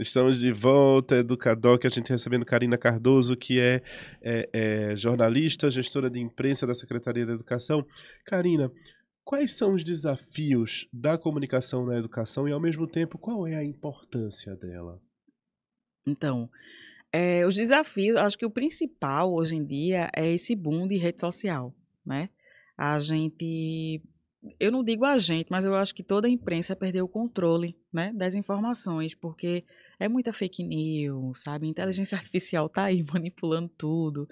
Estamos de volta, educador, que a gente recebendo Karina Cardoso, que é, é, é, jornalista, gestora de imprensa da Secretaria da Educação. Karina, quais são os desafios da comunicação na educação e, ao mesmo tempo, qual é a importância dela? Então, é, os desafios, acho que o principal hoje em dia é esse boom de rede social, né? A gente eu não digo a gente, mas eu acho que toda a imprensa perdeu o controle né, das informações, porque é muita fake news, sabe? A inteligência artificial tá aí manipulando tudo.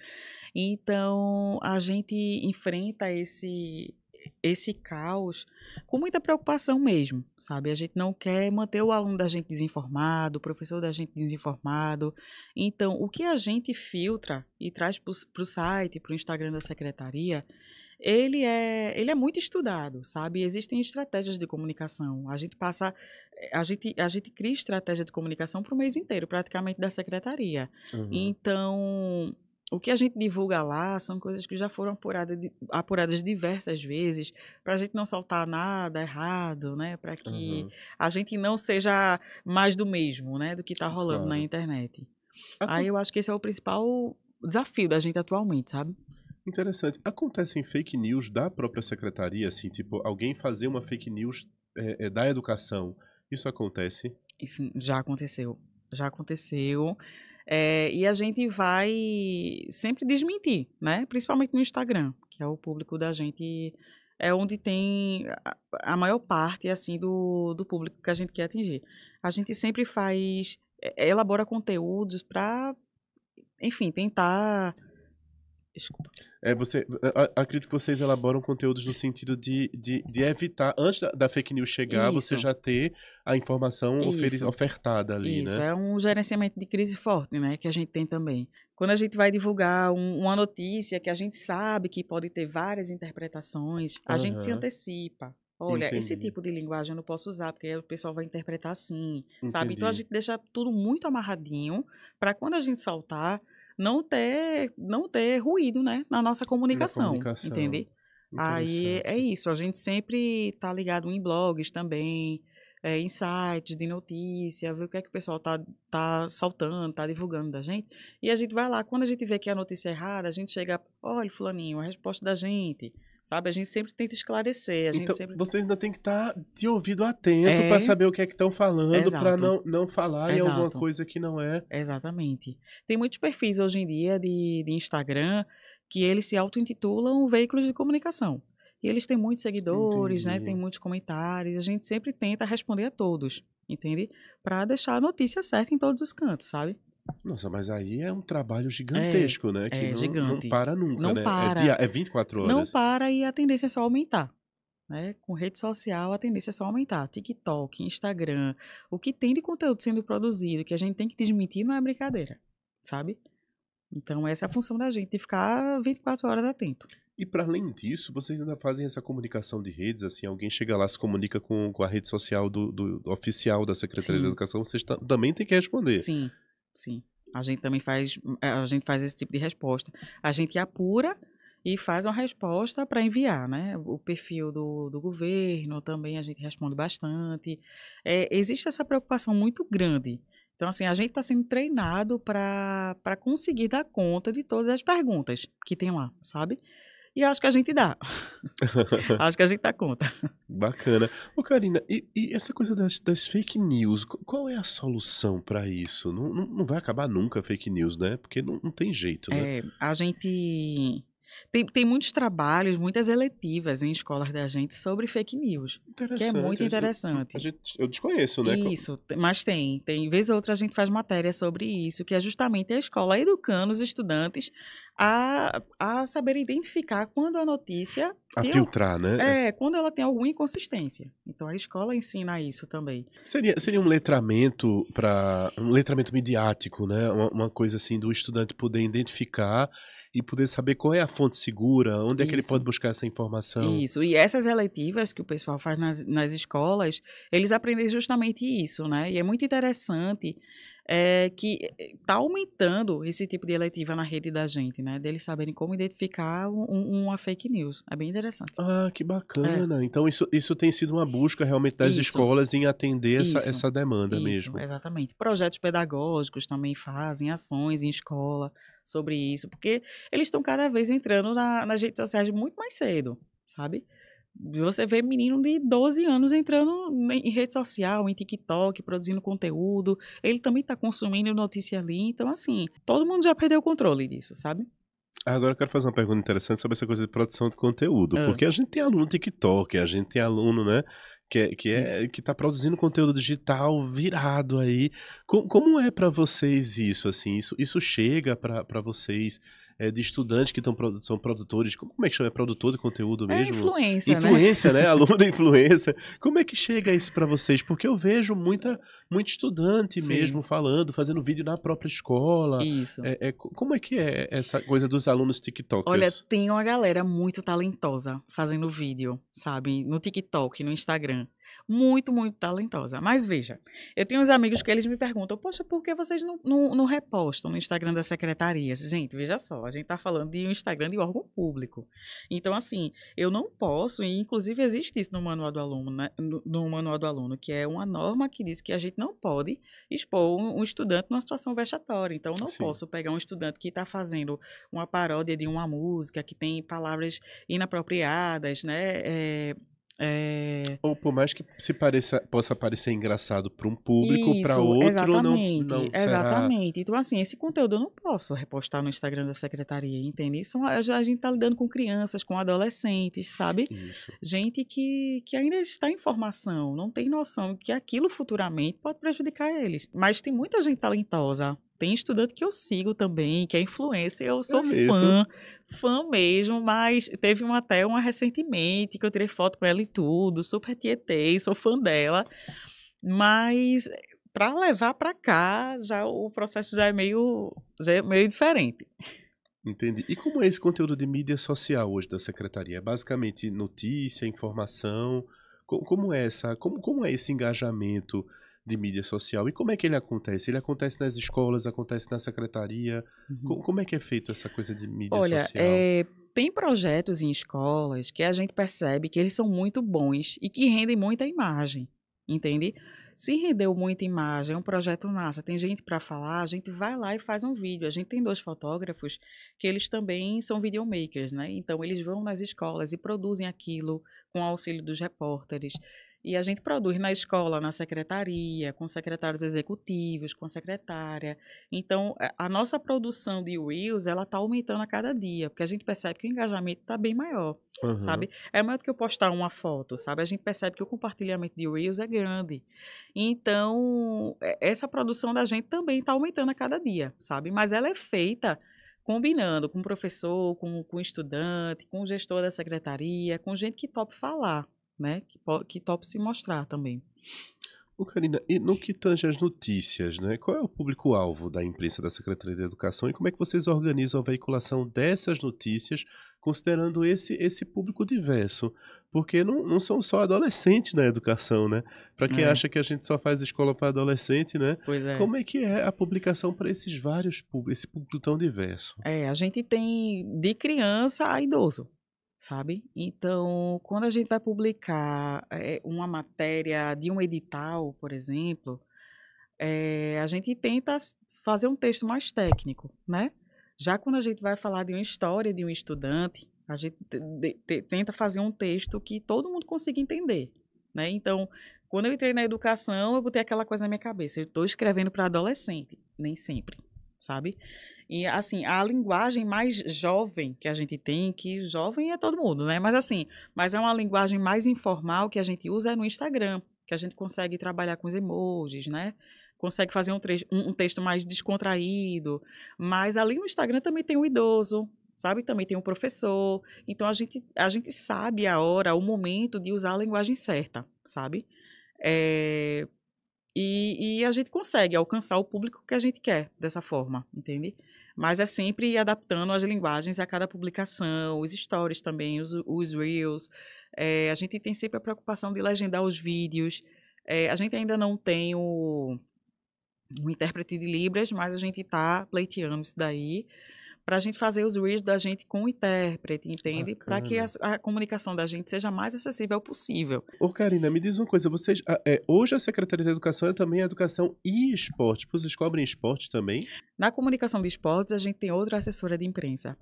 Então, a gente enfrenta esse esse caos com muita preocupação mesmo, sabe? A gente não quer manter o aluno da gente desinformado, o professor da gente desinformado. Então, o que a gente filtra e traz para o site, para o Instagram da secretaria, ele é, ele é muito estudado, sabe? Existem estratégias de comunicação. A gente passa, a gente, a gente cria estratégia de comunicação para o mês inteiro, praticamente da secretaria. Uhum. Então, o que a gente divulga lá são coisas que já foram apurada, apuradas diversas vezes, para a gente não soltar nada errado, né? Para que uhum. a gente não seja mais do mesmo, né? Do que está rolando claro. na internet. Aí eu acho que esse é o principal desafio da gente atualmente, sabe? Interessante. Acontecem fake news da própria secretaria, assim, tipo, alguém fazer uma fake news é, é, da educação. Isso acontece? Isso já aconteceu. Já aconteceu. É, e a gente vai sempre desmentir, né? Principalmente no Instagram, que é o público da gente, é onde tem a, maior parte, assim, do, do público que a gente quer atingir. A gente sempre faz, é, elabora conteúdos para, enfim, tentar Desculpa. É, você, acredito que vocês elaboram conteúdos no sentido de, de, de evitar, antes da, da, fake news chegar, Isso. você já ter a informação ofere, ofertada ali, Isso. né? Isso, é um gerenciamento de crise forte, né, que a gente tem também. Quando a gente vai divulgar um, uma notícia que a gente sabe que pode ter várias interpretações, a uhum. gente se antecipa. Olha, Entendi. esse tipo de linguagem eu não posso usar, porque o pessoal vai interpretar assim, Entendi. sabe? Então a gente deixa tudo muito amarradinho para quando a gente soltar, não ter, não ter ruído, né, na nossa comunicação, na comunicação. entende? Aí é isso, a gente sempre tá ligado em blogs também, é, em sites de notícia, ver o que é que o pessoal tá, tá saltando, tá divulgando da gente. E a gente vai lá, quando a gente vê que a notícia é errada, a gente chega, olha, fulaninho, a resposta da gente. Sabe? A gente sempre tenta esclarecer. A gente então, sempre... Vocês ainda tem que estar tá de ouvido atento é... para saber o que é que estão falando, para não, não falar em alguma coisa que não é. Exatamente. Tem muitos perfis hoje em dia de, de Instagram que eles se auto-intitulam veículos de comunicação. E eles têm muitos seguidores, né? Entendi. né? Tem muitos comentários. A gente sempre tenta responder a todos, entende? Para deixar a notícia certa em todos os cantos, sabe? Nossa, mas aí é um trabalho é, gigantesco, é, né? Que é, não, gigante. não para nunca, não né? É para. É, dia, é 24 horas. Não para e a tendência é só aumentar. Né? Com rede social, a tendência é só aumentar. TikTok, Instagram, o que tem de conteúdo sendo produzido, que a gente tem que desmentir, não é brincadeira, sabe? Então, essa é a função da gente, de ficar 24 horas atento. E para além disso, vocês ainda fazem essa comunicação de redes, assim, alguém chega lá, se comunica com, com a rede social do, do, do oficial da Secretaria Sim. de Educação, vocês também têm que responder. Sim. Sim. A gente também faz, eh, a gente faz esse tipo de resposta. A gente apura e faz uma resposta para enviar, né? O perfil do, do governo também a gente responde bastante. É, existe essa preocupação muito grande. Então, assim, a gente está sendo treinado para conseguir dar conta de todas as perguntas que tem lá, sabe? E acho que a gente dá. acho que a gente dá conta. Bacana. Ô, Karina, e, e essa coisa das, das, fake news, qual é a solução para isso? Não, não, não, vai acabar nunca fake news, né? Porque não, não tem jeito, né? É, a gente tem, tem muitos trabalhos, muitas eletivas em escolas da gente sobre fake news. Que é muito interessante. A gente, a gente, eu desconheço, né? Isso, mas tem. Tem vez ou outra a gente faz matéria sobre isso, que é justamente a escola educando os estudantes a, a saber identificar quando a notícia. A tem, filtrar, né? É, quando ela tem alguma inconsistência. Então a escola ensina isso também. Seria, seria um letramento para um letramento midiático, né? Uma, uma coisa assim do estudante poder identificar e poder saber qual é a fonte segura, onde Isso. é que ele pode buscar essa informação. Isso, e essas eletivas que o pessoal faz nas, nas escolas, eles aprendem justamente isso, né? E é muito interessante é, que está é, aumentando esse tipo de eletiva na rede da gente, né? Deles saberem como identificar um, uma fake news. É bem interessante. Ah, que bacana. É. Então, isso, isso tem sido uma busca realmente das isso. escolas em atender essa, essa demanda isso, mesmo. Exatamente. Projetos pedagógicos também fazem ações em escola sobre isso, porque eles estão cada vez entrando na, nas redes sociais muito mais cedo, sabe? Você vê menino de 12 anos entrando em rede social, em TikTok, produzindo conteúdo. Ele também está consumindo notícia ali. Então, assim, todo mundo já perdeu o controle disso, sabe? Agora eu quero fazer uma pergunta interessante sobre essa coisa de produção de conteúdo. Ah. Porque a gente tem aluno TikTok, a gente tem aluno, né? Que, é, que, é, que tá produzindo conteúdo digital virado aí. Como, como é para vocês isso, assim? Isso, isso chega para vocês é, de estudantes que tão, são produtores, como, como é que chama? É produtor de conteúdo é mesmo? É influência, influência, né? né? Aluno da influência. Como é que chega isso para vocês? Porque eu vejo muita, muito estudante Sim. mesmo falando, fazendo vídeo na própria escola. Isso. É, é, como é que é essa coisa dos alunos TikTokers? Olha, tem uma galera muito talentosa fazendo vídeo, sabe? No TikTok, no Instagram muito, muito talentosa. Mas veja, eu tenho uns amigos que eles me perguntam, poxa, por que vocês não, não, não repostam no Instagram da secretaria? Gente, veja só, a gente está falando de um Instagram de órgão público. Então, assim, eu não posso, e inclusive existe isso no manual do aluno, né? no, no manual do aluno, que é uma norma que diz que a gente não pode expor um, um estudante numa situação vexatória. Então, eu não Sim. posso pegar um estudante que está fazendo uma paródia de uma música, que tem palavras inapropriadas, né? É, é... Ou por mais que se pareça, possa parecer engraçado para um público, para outro, exatamente, não, não Exatamente. Será... Então, assim, esse conteúdo eu não posso repostar no Instagram da secretaria, entende? Isso, a gente está lidando com crianças, com adolescentes, sabe? Isso. Gente que, que ainda está em formação, não tem noção que aquilo futuramente pode prejudicar eles. Mas tem muita gente talentosa, tem estudante que eu sigo também, que é influencer, eu sou é fã. Mesmo? fã mesmo, mas teve uma, até uma recentemente que eu tirei foto com ela e tudo, super tietei, sou fã dela. Mas eh, para levar para cá, já o processo já é meio, já é meio diferente. Entendi. E como é esse conteúdo de mídia social hoje da secretaria? É basicamente notícia, informação. Como, como é essa? Como, como é esse engajamento? de mídia social. E como é que ele acontece? Ele acontece nas escolas, acontece na secretaria? Uhum. Como é que é feito essa coisa de mídia Olha, social? Olha, é, tem projetos em escolas que a gente percebe que eles são muito bons e que rendem muita imagem, entende? Se rendeu muita imagem, é um projeto massa, tem gente para falar, a gente vai lá e faz um vídeo. A gente tem dois fotógrafos que eles também são videomakers, né? Então eles vão nas escolas e produzem aquilo com o auxílio dos repórteres. E a gente produz na escola, na secretaria, com secretários executivos, com secretária. Então, é, a nossa produção de Reels, ela está aumentando a cada dia, porque a gente percebe que o engajamento está bem maior, uhum. sabe? É maior do que eu postar uma foto, sabe? A gente percebe que o compartilhamento de Reels é grande. Então, é, essa produção da gente também está aumentando a cada dia, sabe? Mas ela é feita combinando com o professor, com, com o estudante, com o gestor da secretaria, com gente que top falar, né? Que, que top se mostrar também. O Karina, e no que tange as notícias, né? Qual é o público-alvo da imprensa da Secretaria de Educação e como é que vocês organizam a veiculação dessas notícias, considerando esse, esse público diverso? Porque não, não são só adolescentes na educação, né? Para quem é. acha que a gente só faz escola para adolescente, né? Pois é. Como é que é a publicação para esses vários públicos, esse público tão diverso? É, a gente tem de criança a idoso sabe? Então, quando a gente vai publicar é, uma matéria de um edital, por exemplo, é, a gente tenta fazer um texto mais técnico, né? Já quando a gente vai falar de uma história de um estudante, a gente tenta fazer um texto que todo mundo consiga entender, né? Então, quando eu entrei na educação, eu botei aquela coisa na minha cabeça, eu estou escrevendo para adolescente, nem sempre, sabe? E assim, a linguagem mais jovem que a gente tem, que jovem é todo mundo, né? Mas assim, mas é uma linguagem mais informal que a gente usa é no Instagram, que a gente consegue trabalhar com os emojis, né? Consegue fazer um, um, um texto mais descontraído. Mas ali no Instagram também tem o um idoso, sabe? Também tem um professor. Então a gente, a gente sabe a hora, o momento de usar a linguagem certa, sabe? É, e, e, a gente consegue alcançar o público que a gente quer dessa forma, entende? Mas é sempre adaptando as linguagens a cada publicação, os stories também, os, os reels. É, a gente tem sempre a preocupação de legendar os vídeos. É, a gente ainda não tem o, o intérprete de Libras, mas a gente está pleiteando isso daí para a gente fazer os reads da gente com o intérprete, entende? Para que a, a, comunicação da gente seja mais acessível é possível. Ô, Karina, me diz uma coisa. Vocês, a, é, hoje a Secretaria de Educação é também Educação e Esporte. Tipo, vocês cobrem esporte também? Na comunicação de esportes, a gente tem outra assessora de imprensa.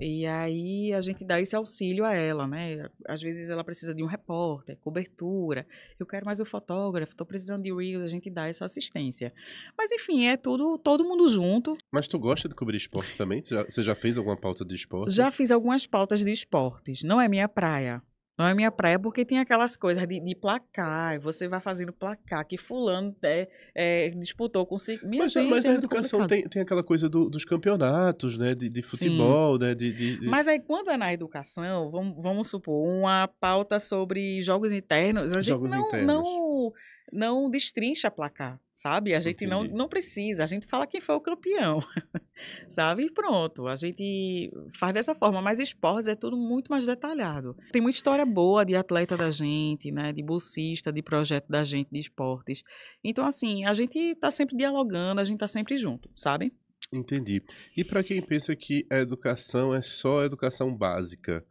E aí a gente dá esse auxílio a ela, né? Às vezes ela precisa de um repórter, cobertura, eu quero mais o um fotógrafo, estou precisando de reels, a gente dá essa assistência. Mas enfim, é tudo, todo mundo junto. Mas tu gosta de cobrir esporte também? Você já, você já fez alguma pauta de esporte? Já fiz algumas pautas de esportes, não é minha praia. Não é minha praia porque tem aquelas coisas de, de placar, você vai fazendo placar, que fulano é, é, disputou com... Minha mas, gente, mas é na educação tem, tem aquela coisa do, dos campeonatos, né? De, de futebol, Sim. né? De, de, Mas aí quando é na educação, vamos, vamos supor, uma pauta sobre jogos internos, a gente jogos não, internos. não não destrincha placar, sabe? A gente não, não precisa, a gente fala quem foi o campeão, sabe? E pronto, a gente faz dessa forma, mas esportes é tudo muito mais detalhado. Tem muita história boa de atleta da gente, né? De bolsista, de projeto da gente, de esportes. Então, assim, a gente tá sempre dialogando, a gente tá sempre junto, sabe? Entendi. E para quem pensa que a educação é só a educação básica,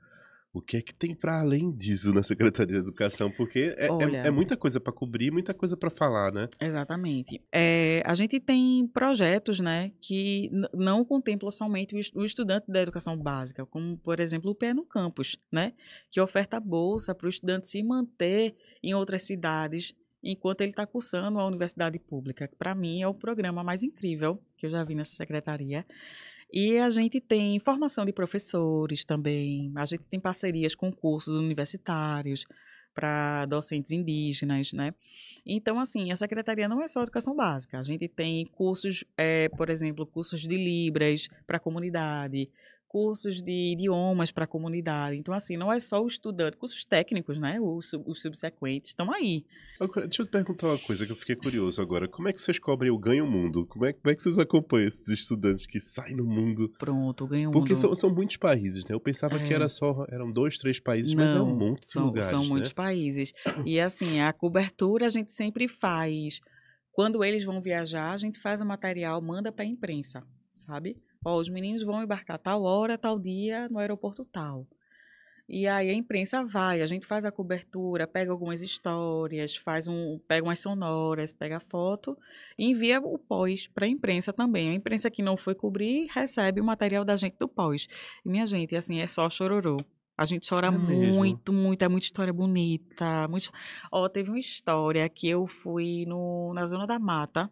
o que é que tem para além disso na Secretaria de Educação? Porque é, é Olha, é, é muita coisa para cobrir, muita coisa para falar, né? Exatamente. É, a gente tem projetos né, que não contemplam somente o, estudante da educação básica, como, por exemplo, o Pé no Campus, né, que oferta bolsa para o estudante se manter em outras cidades enquanto ele está cursando a universidade pública. Para mim, é o programa mais incrível que eu já vi nessa secretaria. E a gente tem formação de professores também, a gente tem parcerias com cursos universitários para docentes indígenas, né? Então, assim, a secretaria não é só educação básica. A gente tem cursos, é, por exemplo, cursos de libras para a comunidade, cursos de idiomas para a comunidade. Então, assim, não é só o estudante, cursos técnicos, né? Os, os subsequentes estão aí. Agora, deixa eu te perguntar uma coisa que eu fiquei curioso agora. Como é que vocês cobrem o Ganho Mundo? Como é, como é que vocês acompanham esses estudantes que saem no mundo? Pronto, o Ganho Mundo. Porque são, são muitos países, né? Eu pensava é. que era só, eram dois, três países, não, mas é um monte de são, lugares, São né? muitos países. E, assim, a cobertura a gente sempre faz. Quando eles vão viajar, a gente faz o material, manda para a imprensa, sabe? Ó, os meninos vão embarcar tal hora, tal dia, no aeroporto tal. E aí a imprensa vai, a gente faz a cobertura, pega algumas histórias, faz um, pega umas sonoras, pega foto e envia o pós para a imprensa também. A imprensa que não foi cobrir recebe o material da gente do pós. E, minha gente, assim, é só chororô. A gente chora é muito, muito, é muita história bonita. Muito... Ó, teve uma história que eu fui no, na Zona da Mata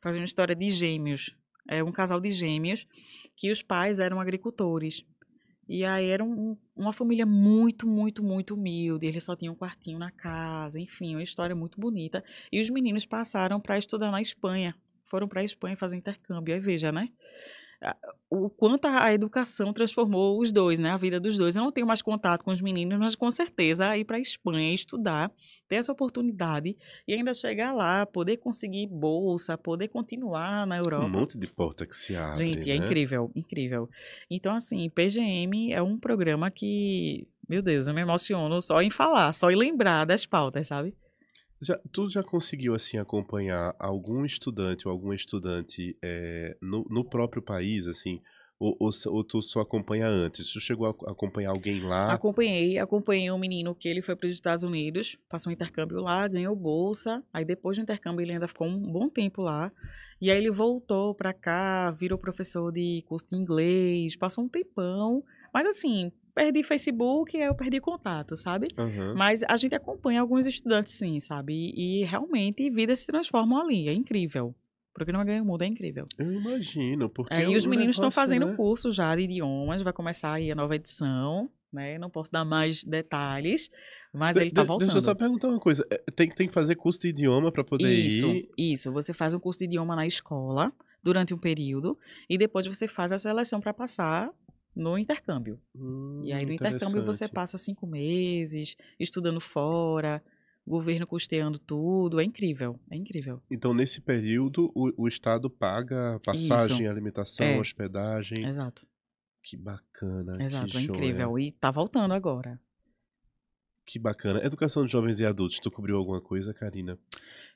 fazer uma história de gêmeos é um casal de gêmeos que os pais eram agricultores. E aí era um, uma família muito, muito, muito humilde. Eles só tinham um quartinho na casa, enfim, uma história muito bonita. E os meninos passaram para estudar na Espanha. Foram para a Espanha fazer intercâmbio. Aí veja, né? o quanto a educação transformou os dois, né? A vida dos dois. Eu não tenho mais contato com os meninos, mas com certeza ir para a Espanha estudar, ter essa oportunidade e ainda chegar lá, poder conseguir bolsa, poder continuar na Europa. Um monte de porta que se abre. Gente, é né? é incrível, incrível. Então, assim, PGM é um programa que, meu Deus, eu me emociono só em falar, só em lembrar das pautas, sabe? Já, tu já conseguiu assim acompanhar algum estudante ou alguma estudante é, no, no, próprio país, assim? Ou, ou, ou, tu só acompanha antes? Tu chegou a acompanhar alguém lá? Acompanhei, acompanhei um menino que ele foi para os Estados Unidos, passou um intercâmbio lá, ganhou bolsa, aí depois do intercâmbio ele ainda ficou um bom tempo lá, e aí ele voltou para cá, virou professor de curso de inglês, passou um tempão, mas assim, perdi Facebook, eu perdi contato, sabe? Uhum. Mas a gente acompanha alguns estudantes, sim, sabe? E, e realmente vidas se transformam ali, é incrível. O programa Ganha o Mundo é incrível. Eu imagino, porque. É, e é os meninos estão fazendo né? curso já de idiomas, vai começar aí a nova edição, né? Não posso dar mais detalhes, mas de, ele tá voltando. Deixa eu só perguntar uma coisa. É, tem, tem que fazer curso de idioma para poder isso, ir? Isso, você faz um curso de idioma na escola durante um período e depois você faz a seleção para passar no intercâmbio. Hum, e aí no intercâmbio você passa cinco meses estudando fora, governo custeando tudo, é incrível, é incrível. Então nesse período o, o estado paga passagem, Isso. alimentação, é. hospedagem. Exato. Que bacana. Exato, que é incrível. E tá voltando agora. Que bacana. Educação de jovens e adultos, tu cobriu alguma coisa, Karina?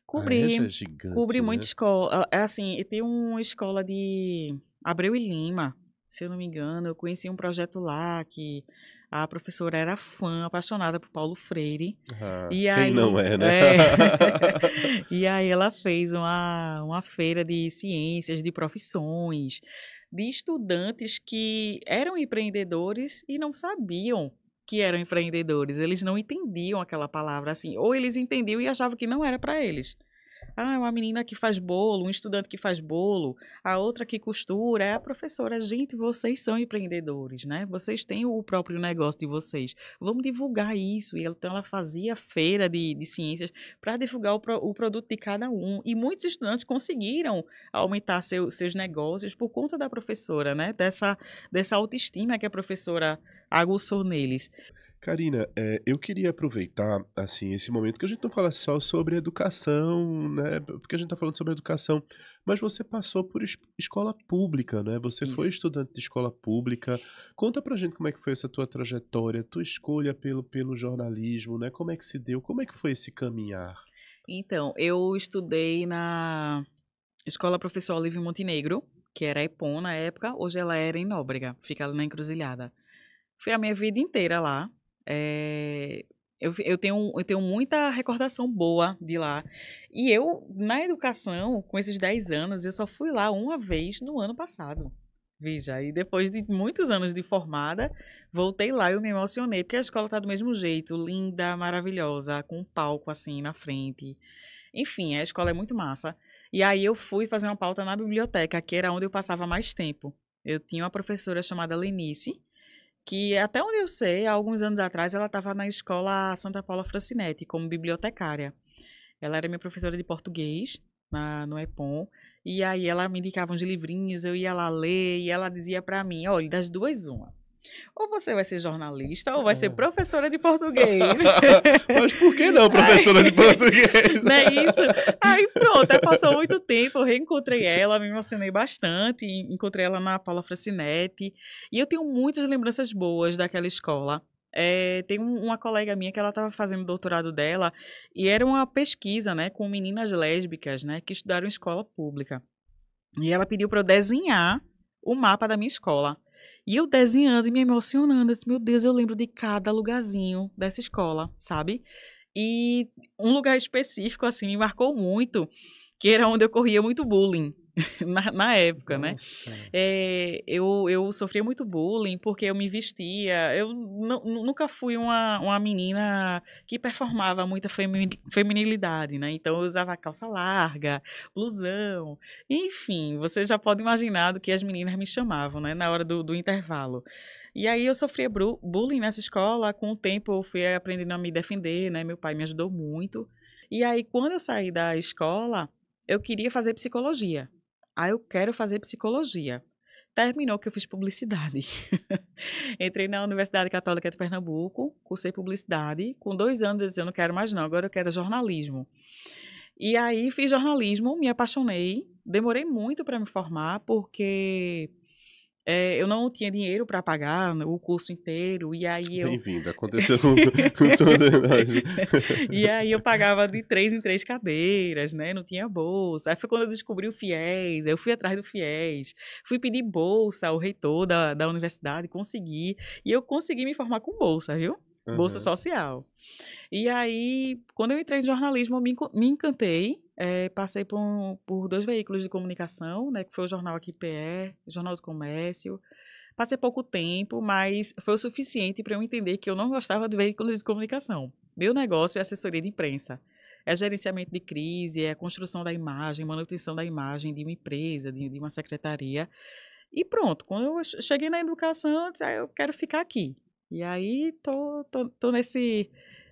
Cobri. Ah, é gigante, cobri né? muita escola. É assim, tem uma escola de Abreu e Lima, se eu não me engano, eu conheci um projeto lá que a professora era fã, apaixonada por Paulo Freire. Ah, e quem aí, não é, né? É, e aí ela fez uma, uma feira de ciências, de profissões, de estudantes que eram empreendedores e não sabiam que eram empreendedores. Eles não entendiam aquela palavra assim, ou eles entendiam e achavam que não era para eles. Ah, é uma menina que faz bolo, um estudante que faz bolo, a outra que costura, é a professora. Gente, vocês são empreendedores, né? Vocês têm o próprio negócio de vocês. Vamos divulgar isso. E então ela fazia feira de, de ciências para divulgar o, pro, o, produto de cada um. E muitos estudantes conseguiram aumentar seu, seus negócios por conta da professora, né? Dessa, dessa autoestima que a professora aguçou neles. Karina, é, eu queria aproveitar assim esse momento que a gente não fala só sobre educação, né? Porque a gente está falando sobre educação, mas você passou por es escola pública, né? Você Isso. foi estudante de escola pública. Conta pra gente como é que foi essa tua trajetória, tua escolha pelo, pelo jornalismo, né? Como é que se deu? Como é que foi esse caminhar? Então, eu estudei na Escola Professor Olívio Montenegro, que era a EPON na época, hoje ela era em Nóbrega, fica ali na encruzilhada. Fui a minha vida inteira lá, é, eu, eu, tenho, eu tenho muita recordação boa de lá. E eu, na educação, com esses 10 anos, eu só fui lá uma vez no ano passado. Veja, e depois de muitos anos de formada, voltei lá e eu me emocionei, porque a escola está do mesmo jeito, linda, maravilhosa, com um palco assim na frente. Enfim, a escola é muito massa. E aí eu fui fazer uma pauta na biblioteca, que era onde eu passava mais tempo. Eu tinha uma professora chamada Lenice, que até onde eu sei, há alguns anos atrás, ela estava na escola Santa Paula Francinete, como bibliotecária. Ela era minha professora de português na, no EPOM, e aí ela me indicava uns livrinhos, eu ia lá ler, e ela dizia para mim, olha, das duas uma, ou você vai ser jornalista ou vai ser é. professora de português. Mas por que não professora Aí, de português? não é isso? Aí pronto, passou muito tempo, eu reencontrei ela, me emocionei bastante, encontrei ela na Paula Francinetti. E eu tenho muitas lembranças boas daquela escola. É, tem uma colega minha que ela estava fazendo o doutorado dela e era uma pesquisa, né, com meninas lésbicas, né, que estudaram em escola pública. E ela pediu para eu desenhar o mapa da minha escola. E eu desenhando e me emocionando, assim, meu Deus, eu lembro de cada lugarzinho dessa escola, sabe? E um lugar específico, assim, me marcou muito, que era onde eu corria muito bullying. na, na, época, né? Nossa. né? É, eu, eu sofria muito bullying porque eu me vestia. Eu nunca fui uma, uma menina que performava muita feminilidade, né? Então eu usava calça larga, blusão. Enfim, você já pode imaginar do que as meninas me chamavam, né? Na hora do, do intervalo. E aí eu sofria bullying nessa escola. Com o tempo eu fui aprendendo a me defender, né? Meu pai me ajudou muito. E aí quando eu saí da escola, eu queria fazer psicologia. Ah, eu quero fazer psicologia. Terminou que eu fiz publicidade. Entrei na Universidade Católica de Pernambuco, cursei publicidade. Com dois anos eu disse, eu não quero mais não, agora eu quero jornalismo. E aí fiz jornalismo, me apaixonei. Demorei muito para me formar, porque é, eu não tinha dinheiro para pagar o curso inteiro, e aí eu. Bem-vindo, aconteceu com, com toda a E aí eu pagava de três em três cadeiras, né? Não tinha bolsa. Aí foi quando eu descobri o FIES, eu fui atrás do FIES, fui pedir bolsa ao reitor da, da universidade, consegui, e eu consegui me formar com bolsa, viu? uhum. bolsa social. E aí, quando eu entrei em jornalismo, eu me, me encantei. É, passei por, um, por dois veículos de comunicação, né, que foi o jornal aqui PR, Jornal do Comércio. Passei pouco tempo, mas foi o suficiente para eu entender que eu não gostava de veículos de comunicação. Meu negócio é assessoria de imprensa. É gerenciamento de crise, é construção da imagem, manutenção da imagem de uma empresa, de, de uma secretaria. E pronto, quando eu cheguei na educação, eu disse, ah, eu quero ficar aqui. E aí tô, tô, tô nesse,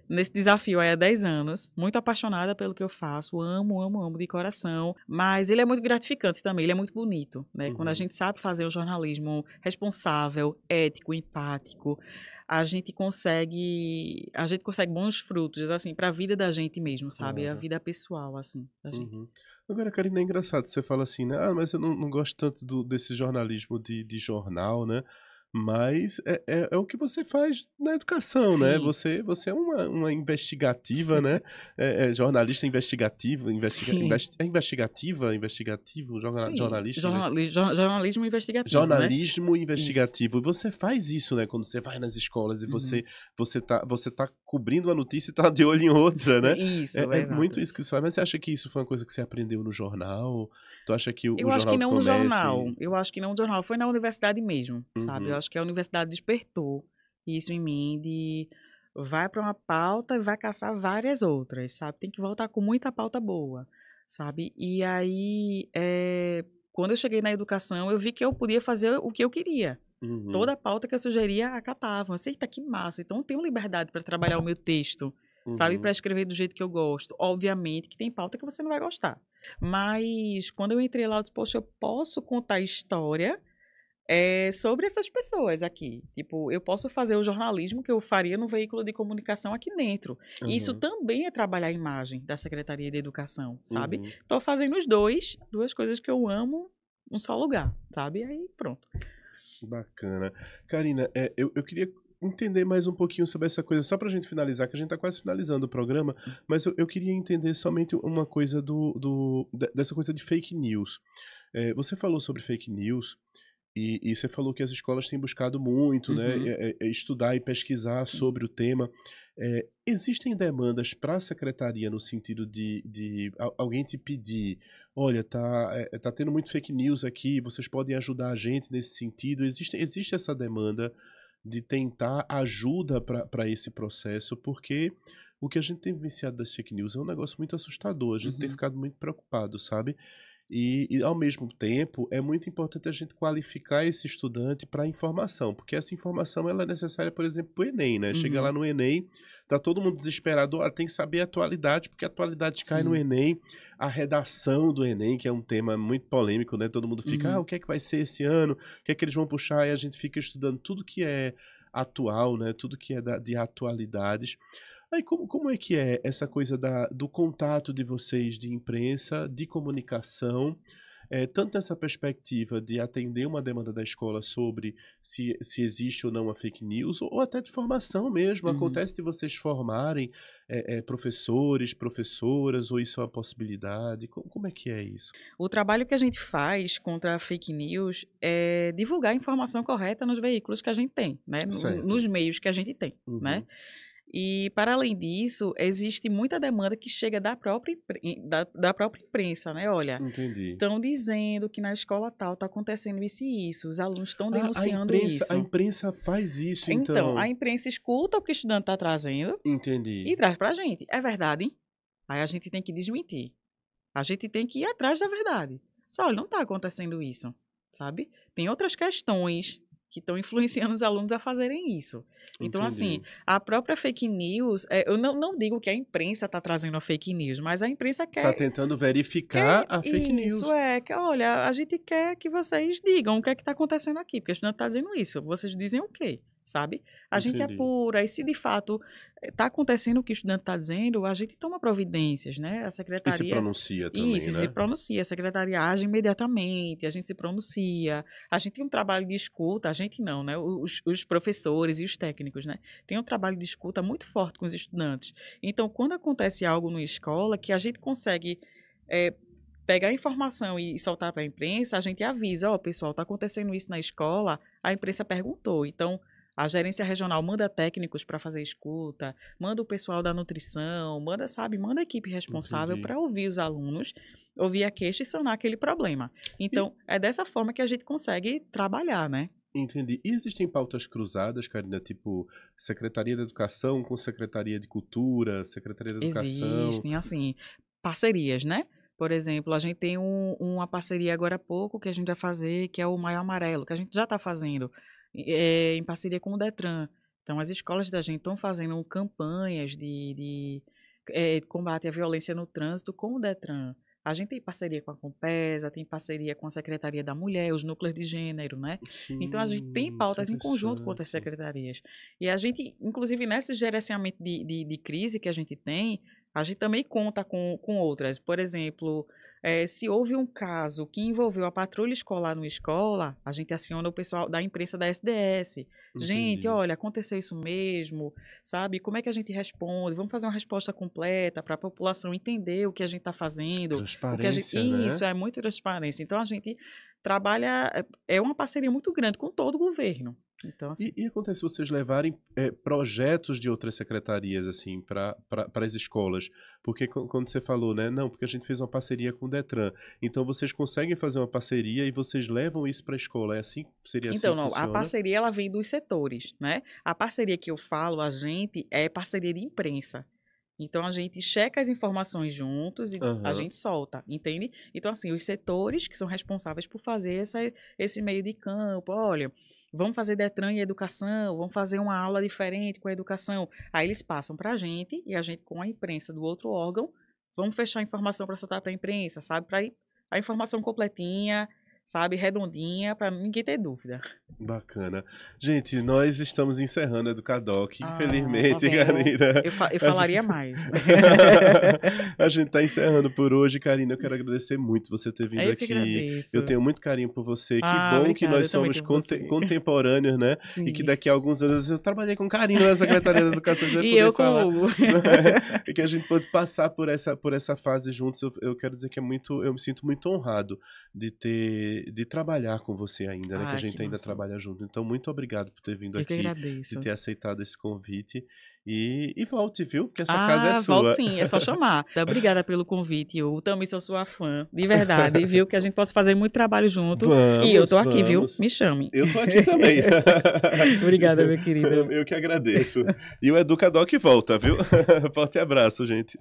nesse desafio há 10 anos, muito apaixonada pelo que eu faço, amo, amo, amo de coração, mas ele é muito gratificante também, ele é muito bonito, né? Uhum. Quando a uhum. gente sabe fazer um jornalismo responsável, ético, empático, a gente consegue a gente consegue bons frutos assim para a vida da gente mesmo sabe a vida pessoal assim da gente uhum. agora Karina, é engraçado você fala assim né ah mas eu não, não gosto tanto do, desse jornalismo de, de jornal né mas é, é, é, o que você faz na educação, né? Sim. né? Você, você é uma, uma investigativa, né? É, é jornalista investigativo, investiga, investi, é investigativa, investigativo, jornalista. Jornali, jor, jornalismo investigativo. Né? Jornalismo né? investigativo. Isso. Você faz isso, né? Quando você vai nas escolas e uhum. você, você, tá, você tá cobrindo uma notícia e está de olho em outra, né? Isso, é, é muito isso que você faz. Mas você acha que isso foi uma coisa que você aprendeu no jornal? Tu acha que o, Eu o acho que não no jornal. E... Eu acho que não no jornal. Foi na universidade mesmo, uhum. sabe? Eu acho que a universidade despertou isso em mim de vai para uma pauta e vai caçar várias outras, sabe? Tem que voltar com muita pauta boa, sabe? E aí, é, quando eu cheguei na educação, eu vi que eu podia fazer o que eu queria. Uhum. Toda a pauta que eu sugeria acatavam. Assim, tá que massa. Então, eu tenho liberdade para trabalhar o meu texto, uhum. sabe? Para escrever do jeito que eu gosto. Obviamente que tem pauta que você não vai gostar. Mas quando eu entrei lá, eu disse, poxa, eu posso contar história é, sobre essas pessoas aqui. Tipo, eu posso fazer o jornalismo que eu faria no veículo de comunicação aqui dentro. Uhum. Isso também é trabalhar a imagem da Secretaria de Educação, sabe? Uhum. Tô fazendo os dois, duas coisas que eu amo, um só lugar, sabe? Aí pronto. Bacana. Karina, é, eu, eu queria entender mais um pouquinho sobre essa coisa, só para a gente finalizar, que a gente está quase finalizando o programa, hum. mas eu, eu queria entender somente uma coisa do, do dessa coisa de fake news. É, você falou sobre fake news e, e, você falou que as escolas têm buscado muito, né, uhum. né, estudar e pesquisar sobre o tema. É, existem demandas para a secretaria no sentido de, de alguém te pedir, olha, tá, é, é, tá tendo muito fake news aqui, vocês podem ajudar a gente nesse sentido? Existe, existe essa demanda de tentar ajuda para esse processo, porque o que a gente tem vivenciado das fake news é um negócio muito assustador, a gente uhum. tem ficado muito preocupado, sabe? E, e, ao mesmo tempo, é muito importante a gente qualificar esse estudante para informação, porque essa informação ela é necessária, por exemplo, para o Enem, né? Uhum. Chega lá no Enem, tá todo mundo desesperado, ah, tem que saber a atualidade, porque a atualidade Sim. cai no Enem, a redação do Enem, que é um tema muito polêmico, né? Todo mundo fica, ah, uhum. ah, o que é que vai ser esse ano? O que é que eles vão puxar? E a gente fica estudando tudo que é atual, né? Tudo que é da, de atualidades Aí como, como é que é essa coisa da, do contato de vocês de imprensa, de comunicação, é, tanto essa perspectiva de atender uma demanda da escola sobre se, se existe ou não a fake news, ou, ou até de formação mesmo. Uhum. Acontece de vocês formarem é, é, professores, professoras, ou isso é uma possibilidade? Como, como é que é isso? O trabalho que a gente faz contra a fake news é divulgar a informação correta nos veículos que a gente tem, né? No, nos meios que a gente tem, né? uhum. né? E, para além disso, existe muita demanda que chega da própria, da, da própria imprensa, né? Olha, estão dizendo que na escola tal está acontecendo isso e isso, os alunos estão denunciando a imprensa, isso. A imprensa faz isso, então. Então, a imprensa escuta o que o estudante está trazendo Entendi. e traz para a gente. É verdade, hein? Aí a gente tem que desmentir. A gente tem que ir atrás da verdade. Só, olha, não está acontecendo isso, sabe? Tem outras questões que estão influenciando os alunos a fazerem isso. Então, assim, a própria fake news, é, eu não, não digo que a imprensa está trazendo a fake news, mas a imprensa tá quer. Está tentando verificar quer, a fake isso, news. Isso é, que olha, a gente quer que vocês digam o que é que está acontecendo aqui, porque a gente não está dizendo isso. Vocês dizem o quê? Sabe? A é Entendi. gente apura, e se de fato está acontecendo o que o estudante está dizendo, a gente toma providências, né? A secretaria. E se pronuncia também. Isso, né? se pronuncia. A secretaria age imediatamente, a gente se pronuncia. A gente tem um trabalho de escuta, a gente não, né? Os, os professores e os técnicos, né? Tem um trabalho de escuta muito forte com os estudantes. Então, quando acontece algo na escola que a gente consegue. É, pegar a informação e soltar para a imprensa, a gente avisa, ó, oh, pessoal, está acontecendo isso na escola, a imprensa perguntou. Então, a gerência regional manda técnicos para fazer escuta, manda o pessoal da nutrição, manda, sabe, manda a equipe responsável para ouvir os alunos, ouvir a queixa e sanar aquele problema. Então, e... é dessa forma que a gente consegue trabalhar, né? Entendi. E existem pautas cruzadas, Karina, tipo Secretaria da Educação com Secretaria de Cultura, Secretaria da Educação? Existem, assim, parcerias, né? Por exemplo, a gente tem um, uma parceria agora há pouco que a gente vai fazer, que é o Maio Amarelo, que a gente já está fazendo é, em parceria com o Detran. Então, as escolas da gente estão fazendo campanhas de, de é, combate à violência no trânsito com o Detran. A gente tem parceria com a Compesa, tem parceria com a Secretaria da Mulher, os núcleos de gênero, né? Sim, então a gente tem pautas em conjunto com outras secretarias. E a gente, inclusive nesse gerenciamento de, de, de crise que a gente tem, a gente também conta com, com outras. Por exemplo, é, se houve um caso que envolveu a patrulha escolar numa escola, a gente aciona o pessoal da imprensa da SDS. Entendi. Gente, olha, aconteceu isso mesmo, sabe? Como é que a gente responde? Vamos fazer uma resposta completa para a população entender o que a gente está fazendo. Transparência, gente... né? Isso, é muito transparência. Então, a gente trabalha... É, é uma parceria muito grande com todo o governo. Então, assim... e, e, acontece vocês levarem é, projetos de outras secretarias assim para as escolas, porque quando você falou, né, não, porque a gente fez uma parceria com o Detran, então vocês conseguem fazer uma parceria e vocês levam isso para a escola, é assim seria então assim não, a parceria ela vem dos setores, né? A parceria que eu falo, a gente é parceria de imprensa. Então a gente checa as informações juntos e uhum. a gente solta, entende? Então assim os setores que são responsáveis por fazer essa, esse meio de campo, olha Vamos fazer Detran e educação, vamos fazer uma aula diferente com a educação. Aí eles passam para a gente e a gente, com a imprensa do outro órgão, vamos fechar a informação para soltar para a imprensa, sabe? Para a informação completinha, sabe, redondinha, para ninguém ter dúvida. Bacana. Gente, nós estamos encerrando a Educadoc, ah, infelizmente, carina tá Karina. Eu, eu falaria gente... mais. a gente está encerrando por hoje, Karina. Eu quero agradecer muito você ter vindo eu aqui. Eu tenho muito carinho por você. Que ah, bom obrigada, que nós somos conte você. contemporâneos, né? Sim. E que daqui a alguns anos eu trabalhei com carinho na Secretaria da Educação já E eu falar, o né? E que a gente pode passar por essa, por essa fase juntos. Eu, eu quero dizer que é muito, eu me sinto muito honrado de ter de, trabalhar com você ainda, né? Ah, que a gente que ainda massa. trabalha junto. Então, muito obrigado por ter vindo eu aqui, de ter aceitado esse convite. E, e volte, viu? Que essa ah, casa é ah, sua. Volte sim, é só chamar. Tá, obrigada pelo convite. Eu também sou sua fã, de verdade, viu? Que a gente possa fazer muito trabalho junto. Vamos, e eu tô vamos. aqui, viu? Me chame. Eu tô aqui também. Obrigada, meu querido. Eu que agradeço. E o Educador que volta, viu? Forte abraço, gente.